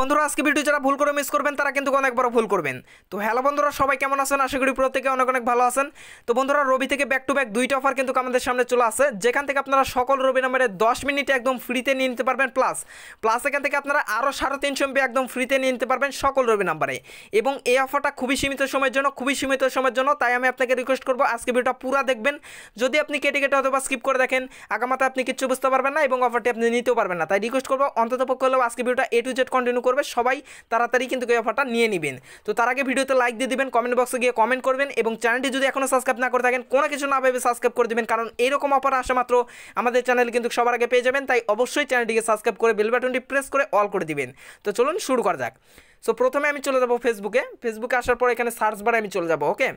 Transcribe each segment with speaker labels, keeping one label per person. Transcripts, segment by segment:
Speaker 1: বন্ধুরা আজকে ভিডিও যারা ভুল করে মিস করবেন তারা কিন্তু অনেক বড় ভুল করবেন তো হ্যালো বন্ধুরা সবাই কেমন আছেন আশা করি প্রত্যেকে অনেক অনেক ভালো আছেন তো বন্ধুরা রবি থেকে ব্যাক টু ব্যাক দুইটা অফার কিন্তু আমাদের সামনে চলে আসে যেখান থেকে আপনারা সকল রবি নাম্বারে দশ মিনিটে একদম ফ্রিতে নিয়ে নিতে পারবেন প্লাস প্লাস এখান থেকে আপনারা আরও সাড়ে তিনশো এমপি একদম ফ্রিতে নিয়ে নিতে পারবেন সকল রবি নাম্বারে এবং এই অফারটা খুবই সীমিত সময়ের জন্য খুবই সীমিত সময়ের জন্য তাই আমি আপনাকে রিকোয়েস্ট করবো আজকে ভিডিওটা পুরো দেখবেন যদি আপনি কেটে কেটে অথবা স্কিপ করে দেখেন আগামাতে আপনি কিচ্ছু বুঝতে পারবেন না এবং অফারটি আপনি নিতেও পারবেন না তাই রিকোয়েস্ট করবো অন্তত পক্ষ হলেও আজকে ভিডিওটা এ টু জেড কন্টিনিউ করবে সবাই তাড়াতাড়ি কিন্তু এই অফারটা নিয়ে নেবেন তো তার আগে ভিডিওতে লাইক দিয়ে দেবেন কমেন্ট বক্সে গিয়ে কমেন্ট করবেন এবং চ্যানেলটি যদি এখনও সাবস্ক্রাইব না করে থাকেন কোনো কিছু না ভেবে সাবস্ক্রাইব করে দেবেন কারণ এরকম অফার আসা মাত্র আমাদের চ্যানেল কিন্তু সবার আগে পেয়ে যাবেন তাই অবশ্যই চ্যানেলটিকে সাবস্ক্রাইব করে বেল বাটনটি প্রেস করে অল করে দিবেন তো চলুন শুরু করা যাক সো প্রথমে আমি চলে যাব ফেসবুকে ফেসবুকে আসার পর এখানে সার্চ বারে আমি চলে যাব ওকে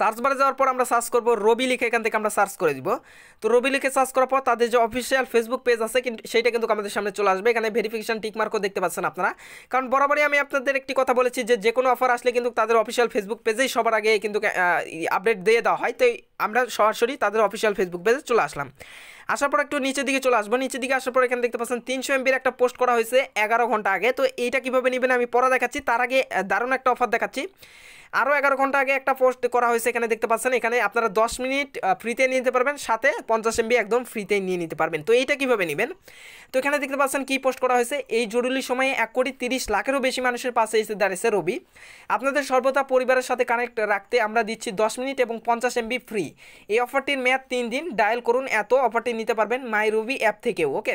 Speaker 1: সার্চ বারে যাওয়ার পর আমরা সার্চ করব রবি লিখে এখান থেকে আমরা সার্চ করে দিব তো রবি লিখে সার্চ করার পর তাদের যে অফিসিয়াল ফেসবুক পেজ আছে কিন্তু সেইটা কিন্তু আমাদের সামনে চলে আসবে এখানে ভেরিফিকেশন টিকমার্কও দেখতে পাচ্ছেন আপনারা কারণ বরাবরই আমি আপনাদের একটি কথা বলেছি যে যে কোনো অফার আসলে কিন্তু তাদের অফিসিয়াল ফেসবুক পেজেই সবার আগে কিন্তু আপডেট দিয়ে দেওয়া হয় তো আমরা সরাসরি তাদের অফিসিয়াল ফেসবুক পেজে চলে আসলাম আসার পর একটু নিচের দিকে চলে আসবো নিচের দিকে আসার পর এখানে দেখতে পাচ্ছেন তিনশো এমবির একটা পোস্ট করা হয়েছে এগারো ঘন্টা আগে তো এইটা কীভাবে নেবেন আমি পরে দেখাচ্ছি তার আগে দারুণ একটা অফার দেখাচ্ছি আরও এগারো ঘন্টা আগে একটা পোস্ট করা হয়েছে এখানে দেখতে পাচ্ছেন এখানে আপনারা দশ মিনিট ফ্রিতে নিয়ে নিতে পারবেন সাথে পঞ্চাশ এমবি একদম ফ্রিতে নিয়ে নিতে পারবেন তো এইটা কীভাবে নেবেন তো এখানে দেখতে পাচ্ছেন কী পোস্ট করা হয়েছে এই জরুরি সময়ে এক কোটি তিরিশ লাখেরও বেশি মানুষের পাশে এসে দাঁড়িয়েছে রবি আপনাদের সর্বদা পরিবারের সাথে কানেক্ট রাখতে আমরা দিচ্ছি দশ মিনিট এবং পঞ্চাশ এমবি ফ্রি এই অফারটির মেয়াদ তিন দিন ডায়াল করুন এত অফারটি নিতে পারবেন মাই রবি অ্যাপ থেকেও ওকে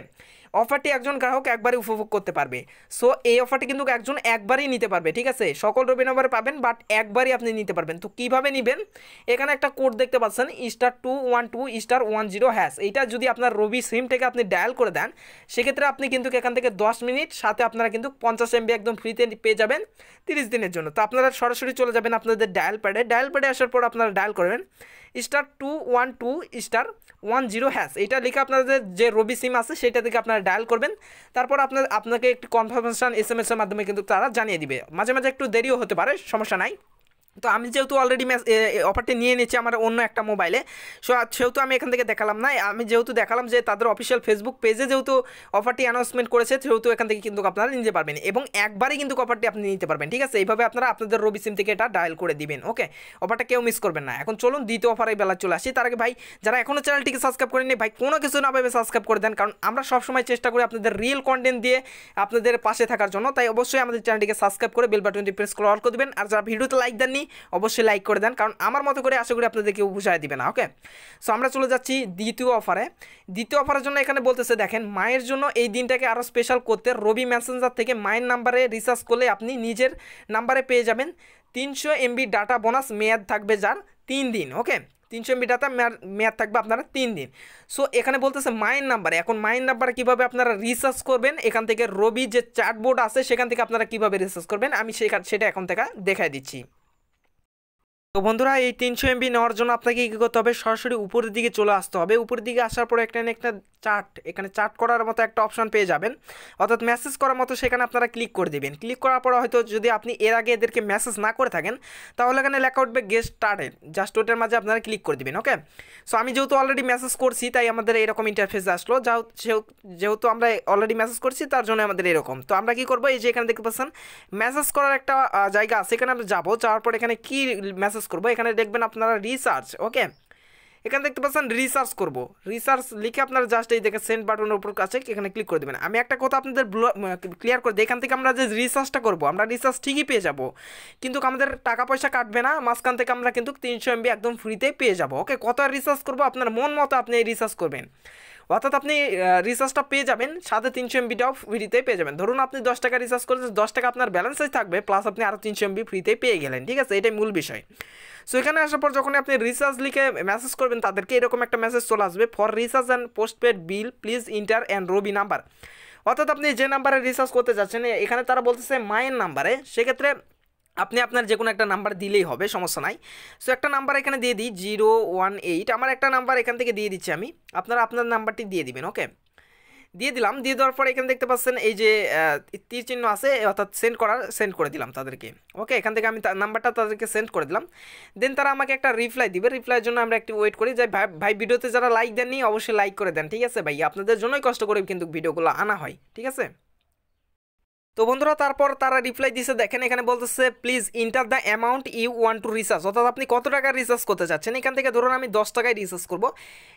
Speaker 1: অফারটি একজন গ্রাহক একবারই উপভোগ করতে পারবে সো এই অফারটি কিন্তু একজন একবারই নিতে পারবে ঠিক আছে সকল রবি নাম্বারে পাবেন বাট একবারই আপনি নিতে পারবেন তো কীভাবে নেবেন এখানে একটা কোড দেখতে পাচ্ছেন star two one two star one zero hash এইটা যদি আপনার রবি সিম থেকে আপনি ডায়াল করে দেন সেক্ষেত্রে আপনি কিন্তু এখান থেকে দশ মিনিট সাথে আপনারা কিন্তু পঞ্চাশ এমবি একদম ফ্রিতে পেয়ে যাবেন তিরিশ দিনের জন্য তো আপনারা সরাসরি চলে যাবেন আপনাদের ডায়াল প্যাডে ডায়াল প্যাডে আসার পর আপনারা ডায়াল করবেন star two one two star one zero hash এটা লিখে আপনাদের যে রবি সিম আছে সেটা থেকে আপনারা ডায়াল করবেন তারপর আপনার আপনাকে একটি কনফার্মেশন এস এম এসের মাধ্যমে কিন্তু তারা জানিয়ে দিবে মাঝে মাঝে একটু দেরিও হতে পারে সমস্যা নাই তো আমি যেহেতু অলরেডি অফারটি নিয়ে নিয়েছি আমার অন্য একটা মোবাইলে সো সেহেতু আমি এখান থেকে দেখালাম না আমি যেহেতু দেখালাম যে তাদের অফিসিয়াল ফেসবুক পেজে যেহেতু অফারটি অ্যানাউন্সমেন্ট করেছে সেহেতু এখান থেকে কিন্তু আপনারা নিতে পারবেন এবং একবারে কিন্তু অফারটি আপনি নিতে পারবেন ঠিক আছে এইভাবে আপনারা আপনাদের রবি সিম থেকে এটা ডায়াল করে দিবেন ওকে অফারটা কেউ মিস করবেন না এখন চলুন দ্বিতীয় অফারে বেলা চলে আসি তার আগে ভাই যারা এখনও চ্যানেলটিকে সাবস্ক্রাইব করেনি ভাই কোনো কিছু না ভাবে সাবস্ক্রাইব করে দেন কারণ আমরা সবসময় চেষ্টা করি আপনাদের রিয়েল কন্টেন্ট দিয়ে আপনাদের পাশে থাকার জন্য তাই অবশ্যই আমাদের চ্যানেলটিকে সাবস্ক্রাইব করে বেল বাটনটি প্রেস করে অল করে দেবেন আর যারা ভিডিওতে লাইক দেননি অবশ্যই লাইক করে দেন কারণ আমার মতো করে আশা করি আপনাদেরকে বুঝায় দিবে না ওকে সো আমরা চলে যাচ্ছি দ্বিতীয় অফারে দ্বিতীয় অফারের জন্য এখানে বলতেছে দেখেন মায়ের জন্য এই দিনটাকে আরও স্পেশাল করতে রবি ম্যাসেঞ্জার থেকে মায়ের নাম্বারে রিচার্জ করলে আপনি নিজের নাম্বারে পেয়ে যাবেন তিনশো এমবি ডাটা বোনাস মেয়াদ থাকবে যার তিন দিন ওকে তিনশো এমবি ডাটা মেয়াদ থাকবে আপনারা তিন দিন সো এখানে বলতেছে মায়ের নাম্বারে এখন মায়ের নাম্বারে কীভাবে আপনারা রিসার্চ করবেন এখান থেকে রবি যে চার্টবোর্ড আছে সেখান থেকে আপনারা কীভাবে রিসার্চ করবেন আমি সেখান সেটা এখন থেকে দেখাই দিচ্ছি তো বন্ধুরা এই তিনশো এমবি নেওয়ার জন্য আপনাকে কী করতে হবে সরাসরি উপরের দিকে চলে আসতে হবে উপরের দিকে আসার পরে একটা একটা চার্ট এখানে চার্ট করার মতো একটা অপশন পেয়ে যাবেন অর্থাৎ মেসেজ করার মতো সেখানে আপনারা ক্লিক করে দেবেন ক্লিক করার পর হয়তো যদি আপনি এর আগে এদেরকে মেসেজ না করে থাকেন তাহলে এখানে লেখা উঠবে গেস্ট স্টার্টেড জাস্ট ওটার মাঝে আপনারা ক্লিক করে দেবেন ওকে সো আমি যেহেতু অলরেডি মেসেজ করছি তাই আমাদের এরকম ইন্টারফেস আসলো যেহেতু আমরা অলরেডি মেসেজ করছি তার জন্য আমাদের এরকম তো আমরা কি করবো এই যে এখানে দেখতে পাচ্ছেন মেসেজ করার একটা জায়গা আছে এখানে আমরা যাবো যাওয়ার পর এখানে কী মেসেজ করব এখানে দেখবেন আপনারা রিসার্চ ওকে এখানে দেখতে পাচ্ছেন রিসার্চ করব রিসার্চ লিখে আপনারা জাস্ট এই দেখে সেন্ট বাটনের উপর কাছে এখানে ক্লিক করে দেবেন আমি একটা কথা আপনাদের ক্লিয়ার করে দিই এখান থেকে আমরা যে রিসার্চটা করব আমরা রিসার্চ ঠিকই পেয়ে যাব কিন্তু আমাদের টাকা পয়সা কাটবে না মাঝখান থেকে আমরা কিন্তু তিনশো এমবি একদম ফ্রিতে পেয়ে যাব ওকে কত রিসার্চ করব আপনার মন মতো আপনি রিসার্চ করবেন অর্থাৎ আপনি রিচার্জটা পেয়ে যাবেন সাথে তিনশো এমবিটাও ফ্রিতে পেয়ে যাবেন ধরুন আপনি দশ টাকা রিচার্জ করেছেন দশ টাকা আপনার ব্যালেন্সেই থাকবে প্লাস আপনি আরও তিনশো এমবি ফ্রিতে পেয়ে গেলেন ঠিক আছে এটাই মূল বিষয় সো এখানে আসার পর যখন আপনি রিচার্জ লিখে মেসেজ করবেন তাদেরকে এরকম একটা মেসেজ চলে আসবে for recharge and postpaid bill please enter and Robi number অর্থাৎ আপনি যে নাম্বারে রিচার্জ করতে যাচ্ছেন এখানে তারা বলতেছে মায়ের নাম্বারে সেক্ষেত্রে আপনি আপনার যে কোনো একটা নাম্বার দিলেই হবে সমস্যা নাই সো একটা নাম্বার এখানে দিয়ে দিই জিরো ওয়ান এইট আমার একটা নাম্বার এখান থেকে দিয়ে দিচ্ছি আমি আপনারা আপনার নাম্বারটি দিয়ে দিবেন ওকে দিয়ে দিলাম দিয়ে দেওয়ার পর এখানে দেখতে পাচ্ছেন এই যে তীর চিহ্ন আছে অর্থাৎ সেন্ড করার সেন্ড করে দিলাম তাদেরকে ওকে এখান থেকে আমি নাম্বারটা তাদেরকে সেন্ড করে দিলাম দেন তারা আমাকে একটা রিপ্লাই দিবে রিপ্লাইয়ের জন্য আমরা একটু ওয়েট করি যে ভাই ভিডিওতে যারা লাইক দেননি অবশ্যই লাইক করে দেন ঠিক আছে ভাই আপনাদের জন্যই কষ্ট করে কিন্তু ভিডিওগুলো আনা হয় ঠিক আছে তো বন্ধুরা তারপর তারা রিপ্লাই দিছে দেখেন এখানে বলতেছে please enter the amount you want to recharge অর্থাৎ আপনি কত টাকা রিচার্জ করতে চাচ্ছেন এখান থেকে ধরুন আমি দশ টাকায় রিচার্জ করব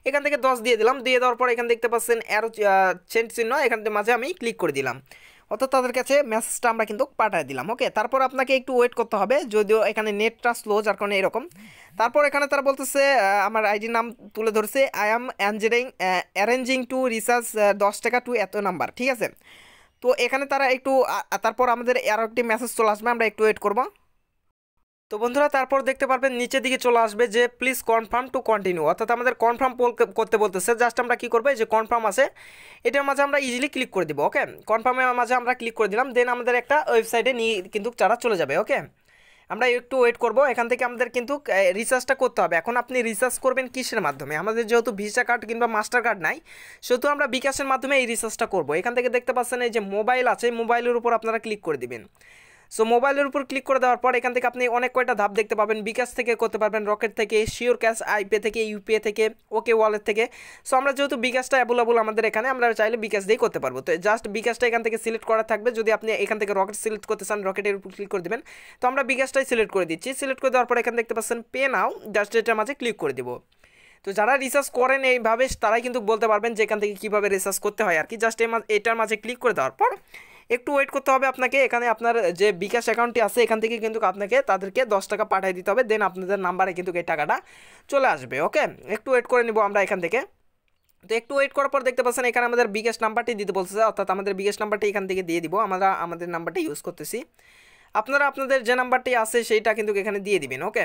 Speaker 1: এখান থেকে দশ দিয়ে দিলাম দিয়ে দেওয়ার পর এখানে দেখতে পাচ্ছেন অ্যারো চেন চিহ্ন এখান মাঝে আমি ক্লিক করে দিলাম অর্থাৎ তাদের কাছে মেসেজটা আমরা কিন্তু পাঠিয়ে দিলাম ওকে তারপর আপনাকে একটু ওয়েট করতে হবে যদিও এখানে নেটটা স্লো যার কারণে এরকম তারপর এখানে তারা বলতেছে আমার আইডির নাম তুলে ধরছে I am angering arranging to recharge দশ টাকা টু এত নাম্বার ঠিক আছে তো এখানে তারা একটু তারপর আমাদের আরও একটি মেসেজ চলে আসবে আমরা একটু ওয়েট করবো তো বন্ধুরা তারপর দেখতে পারবেন নিচের দিকে চলে আসবে যে প্লিজ কনফার্ম টু কন্টিনিউ অর্থাৎ আমাদের কনফার্ম করতে বলতেছে জাস্ট আমরা কি করবো যে কনফার্ম আছে এটার মাঝে আমরা ইজিলি ক্লিক করে দিব ওকে কনফার্মের মাঝে আমরা ক্লিক করে দিলাম দেন আমাদের একটা ওয়েবসাইটে নিয়ে কিন্তু তারা চলে যাবে ওকে আমরা একটু ওয়েট করব এখান থেকে আমাদের কিন্তু রিচার্জটা করতে হবে এখন আপনি রিচার্জ করবেন কিসের মাধ্যমে আমাদের যেহেতু ভিসা কার্ড কিংবা মাস্টার কার্ড নাই সেহেতু আমরা বিকাশের মাধ্যমে এই রিচার্জটা করব এখান থেকে দেখতে পাচ্ছেন এই যে মোবাইল আছে মোবাইলের উপর আপনারা ক্লিক করে দিবেন সো মোবাইলের উপর ক্লিক করে দেওয়ার পর এখান থেকে আপনি অনেক কয়টা ধাপ দেখতে পাবেন বিকাশ থেকে করতে পারবেন রকেট থেকে শিওর ক্যাশ আইপে থেকে ইউপিএ থেকে ওকে ওয়ালেট থেকে সো আমরা যেহেতু বিকাশটা অ্যাভেলেবল আমাদের এখানে আমরা চাইলে বিকাশ দিয়ে করতে পারবো তো জাস্ট বিকাশটা এখান থেকে সিলেক্ট করা থাকবে যদি আপনি এখান থেকে রকেট সিলেক্ট করতে চান রকেটের উপর ক্লিক করে দেবেন তো আমরা বিকাশটাই সিলেক্ট করে দিচ্ছি সিলেক্ট করে দেওয়ার পর এখানে দেখতে পাচ্ছেন পে নাও জাস্ট এটার মাঝে ক্লিক করে দেবো তো যারা রিসার্চ করেন এইভাবে তারাই কিন্তু বলতে পারবেন যে এখান থেকে কীভাবে রিসার্চ করতে হয় আর কি জাস্ট এটার মাঝে ক্লিক করে দেওয়ার পর একটু ওয়েট করতে হবে আপনাকে এখানে আপনার যে বিকাশ অ্যাকাউন্টটি আছে এখান থেকে কিন্তু আপনাকে তাদেরকে দশ টাকা পাঠিয়ে দিতে হবে দেন আপনাদের নাম্বারে কিন্তু এই টাকাটা চলে আসবে ওকে একটু ওয়েট করে নিব আমরা এখান থেকে তো একটু ওয়েট করার পর দেখতে পাচ্ছেন এখানে আমাদের বিগেস্ট নাম্বারটি দিতে বলছে অর্থাৎ আমাদের বিগেস্ট নাম্বারটি এখান থেকে দিয়ে দিব আমরা আমাদের নাম্বারটা ইউজ করতেছি আপনারা আপনাদের যে নাম্বারটি আছে সেইটা কিন্তু এখানে দিয়ে দিবেন ওকে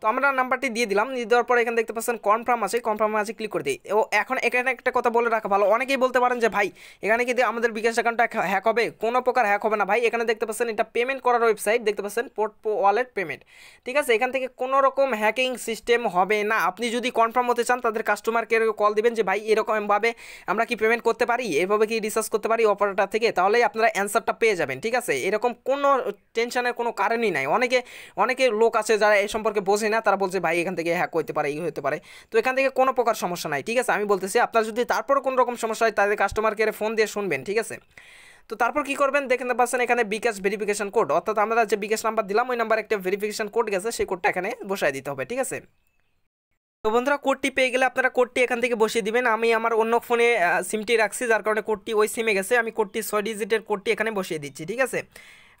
Speaker 1: তো আমরা নাম্বারটি দিয়ে দিলাম দিয়ে দেওয়ার পরে এখানে দেখতে পাচ্ছেন কনফার্ম আছে কনফার্ম আছে ক্লিক করে দিই ও এখন এখানে একটা কথা বলে রাখা ভালো অনেকেই বলতে পারেন যে ভাই এখানে কি আমাদের বিকাশ অ্যাকাউন্টটা হ্যাক হবে কোনো প্রকার হ্যাক হবে না ভাই এখানে দেখতে পাচ্ছেন এটা পেমেন্ট করার ওয়েবসাইট দেখতে পাচ্ছেন পোর্ট ওয়ালেট পেমেন্ট ঠিক আছে এখান থেকে কোনো রকম হ্যাকিং সিস্টেম হবে না আপনি যদি কনফার্ম হতে চান তাদের কাস্টমারকে কল দিবেন যে ভাই এরকমভাবে আমরা কি পেমেন্ট করতে পারি এভাবে কি রিসার্চ করতে পারি অপারেটার থেকে তাহলেই আপনারা অ্যান্সারটা পেয়ে যাবেন ঠিক আছে এরকম কোনো টেনশনের কোনো কারণই নাই অনেকে অনেকে লোক আছে যারা এ সম্পর্কে বোঝে বুঝি না তারা বলছে ভাই এখান থেকে হ্যাক হইতে পারে ইয়ে হতে পারে তো এখান থেকে কোনো প্রকার সমস্যা নাই ঠিক আছে আমি বলতেছি আপনার যদি তারপরও কোনো রকম সমস্যা হয় তাদের কাস্টমার কেয়ারে ফোন দিয়ে শুনবেন ঠিক আছে তো তারপর কি করবেন দেখতে পাচ্ছেন এখানে বিকাশ ভেরিফিকেশন কোড অর্থাৎ আমরা যে বিকাশ নাম্বার দিলাম ওই নাম্বার একটা ভেরিফিকেশন কোড গেছে সেই কোডটা এখানে বসায় দিতে হবে ঠিক আছে তো বন্ধুরা কোডটি পেয়ে গেলে আপনারা কোডটি এখান থেকে বসিয়ে দিবেন আমি আমার অন্য ফোনে সিমটি রাখছি যার কারণে কোডটি ওই সিমে গেছে আমি কোডটি ছয় ডিজিটের কোডটি এখানে বসিয়ে দিচ্ছি ঠিক আছে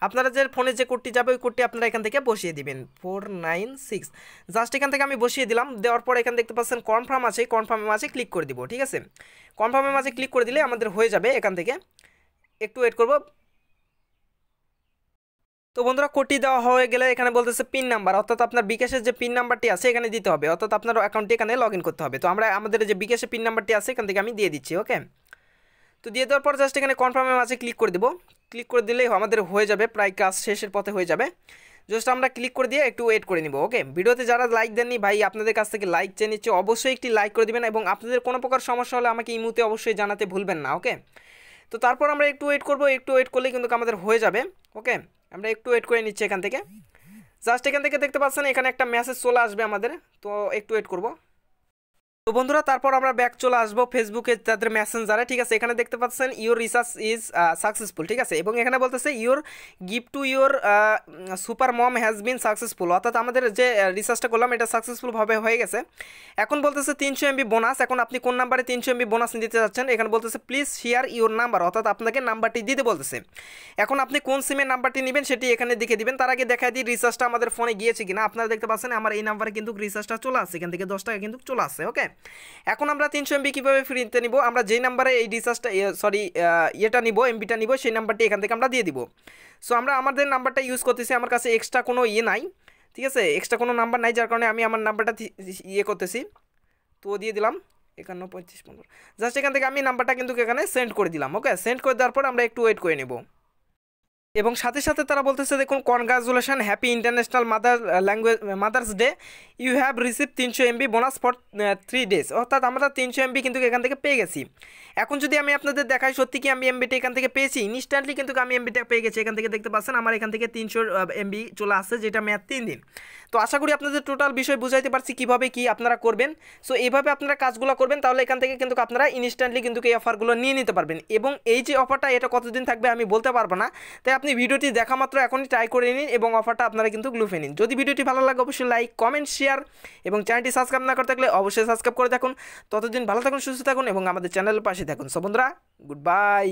Speaker 1: আপনারা যে ফোনে যে কোডটি যাবে ওই কোডটি আপনারা এখান থেকে বসিয়ে দিবেন ফোর নাইন সিক্স জাস্ট এখান থেকে আমি বসিয়ে দিলাম দেওয়ার পর এখানে দেখতে পাচ্ছেন কনফার্ম আছে কনফার্মের মাঝে ক্লিক করে দিব ঠিক আছে কনফার্মের মাঝে ক্লিক করে দিলে আমাদের হয়ে যাবে এখান থেকে একটু ওয়েট করবো তো বন্ধুরা কোটি দেওয়া হয়ে গেলে এখানে বলতেছে পিন নাম্বার অর্থাৎ আপনার বিকাশের যে পিন নাম্বারটি আছে এখানে দিতে হবে অর্থাৎ আপনার অ্যাকাউন্টটি এখানে লগ করতে হবে তো আমরা আমাদের যে বিকাশের পিন নাম্বারটি আছে এখান থেকে আমি দিয়ে দিচ্ছি ওকে তো দিয়ে দেওয়ার পর জাস্ট এখানে কনফার্মের মাঝে ক্লিক করে দেবো ক্লিক করে দিলেই আমাদের হয়ে যাবে প্রায় কাজ শেষের পথে হয়ে যাবে জাস্ট আমরা ক্লিক করে দিয়ে একটু ওয়েট করে নিব ওকে ভিডিওতে যারা লাইক দেননি ভাই আপনাদের কাছ থেকে লাইক চেয়ে নিচ্ছে অবশ্যই একটি লাইক করে দেবেন এবং আপনাদের কোনো প্রকার সমস্যা হলে আমাকে ইমুতে অবশ্যই জানাতে ভুলবেন না ওকে তো তারপর আমরা একটু ওয়েট করব একটু ওয়েট করলেই কিন্তু আমাদের হয়ে যাবে ওকে আমরা একটু ওয়েট করে নিচ্ছি এখান থেকে জাস্ট এখান থেকে দেখতে পাচ্ছেন এখানে একটা মেসেজ চলে আসবে আমাদের তো একটু ওয়েট করবো তো বন্ধুরা তারপর আমরা ব্যাক চলে আসবো ফেসবুকে তাদের মেসেঞ্জারে ঠিক আছে এখানে দেখতে পাচ্ছেন ইউর রিসার্চ ইজ সাকসেসফুল ঠিক আছে এবং এখানে বলতেছে your gift to your super mom has been successful অর্থাৎ আমাদের যে রিসার্চটা করলাম এটা সাকসেসফুলভাবে হয়ে গেছে এখন বলতেছে তিনশো এমবি বোনাস এখন আপনি কোন নাম্বারে তিনশো এমবি বোনাস নিতে চাচ্ছেন এখানে বলতেছে প্লিজ শেয়ার ইউর নাম্বার অর্থাৎ আপনাকে নাম্বারটি দিতে বলতেছে এখন আপনি কোন সিমের নাম্বারটি নেবেন সেটি এখানে দেখে দিবেন তার আগে দেখা দিই রিচার্জটা আমাদের ফোনে গিয়েছে কিনা আপনারা দেখতে পাচ্ছেন আমার এই নাম্বারে কিন্তু রিচার্জটা চলে আসছে এখান থেকে দশ টাকা কিন্তু চলে আসছে ওকে এখন আমরা তিনশো এমবি কীভাবে ফ্রিতে নিব আমরা যেই নাম্বারে এই রিচার্জটা সরি ইয়েটা নিব এমবিটা নিব সেই নাম্বারটি এখান থেকে আমরা দিয়ে দিব সো আমরা আমাদের নাম্বারটা ইউজ করতেছি আমার কাছে এক্সট্রা কোনো ইয়ে নাই ঠিক আছে এক্সট্রা কোনো নাম্বার নাই যার কারণে আমি আমার নাম্বারটা ইয়ে করতেছি তো দিয়ে দিলাম একান্ন পঁচিশ পনেরো জাস্ট এখান থেকে আমি নাম্বারটা কিন্তু এখানে সেন্ড করে দিলাম ওকে সেন্ড করে দেওয়ার পর আমরা একটু ওয়েট করে নেবো এবং সাথে সাথে তারা বলতেছে দেখুন congratulation happy international mother language mother's day you have receive তিনশো MB bonus for three days অর্থাৎ আমরা তিনশো এমবি কিন্তু এখান থেকে পেয়ে গেছি এখন যদি আমি আপনাদের দেখাই সত্যি কি আমি এমবিটা এখান থেকে পেয়েছি ইনস্ট্যান্টলি কিন্তু আমি এমবিটা পেয়ে গেছি এখান থেকে দেখতে পাচ্ছেন আমার এখান থেকে তিনশো এমবি uh, চলে আসছে যেটা মেয়াদ তিন দিন তো আশা করি আপনাদের টোটাল বিষয় বুঝাইতে পারছি কীভাবে কি আপনারা করবেন সো এইভাবে আপনারা কাজগুলো করবেন তাহলে এখান থেকে কিন্তু আপনারা ইনস্ট্যান্টলি কিন্তু এই অফারগুলো নিয়ে নিতে পারবেন এবং এই যে অফারটা এটা কতদিন থাকবে আমি বলতে পারবো না তাই আপনি আপনি ভিডিওটি দেখা মাত্র এখনই ট্রাই করে নিন এবং অফারটা আপনারা কিন্তু গ্লুফে নিন যদি ভিডিওটি ভালো লাগে অবশ্যই লাইক কমেন্ট শেয়ার এবং চ্যানেলটি সাবস্ক্রাইব না করে থাকলে অবশ্যই সাবস্ক্রাইব করে দেখুন ততদিন ভালো থাকুন সুস্থ থাকুন এবং আমাদের চ্যানেলের পাশে থাকুন সো বন্ধুরা গুড বাই